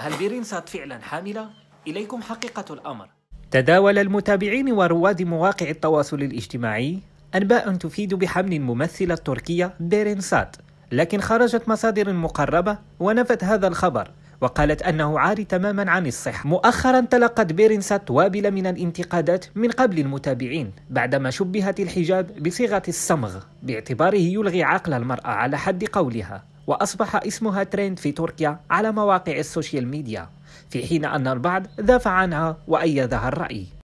هل بيرين فعلا حاملة؟ إليكم حقيقة الأمر تداول المتابعين ورواد مواقع التواصل الاجتماعي أنباء تفيد بحمل الممثلة التركية بيرين لكن خرجت مصادر مقربة ونفت هذا الخبر وقالت أنه عاري تماما عن الصحة مؤخرا تلقت بيرنسات وابل من الانتقادات من قبل المتابعين بعدما شبهت الحجاب بصيغة الصمغ باعتباره يلغي عقل المرأة على حد قولها وأصبح اسمها ترند في تركيا على مواقع السوشيال ميديا في حين أن البعض دافع عنها وأيدها الرأي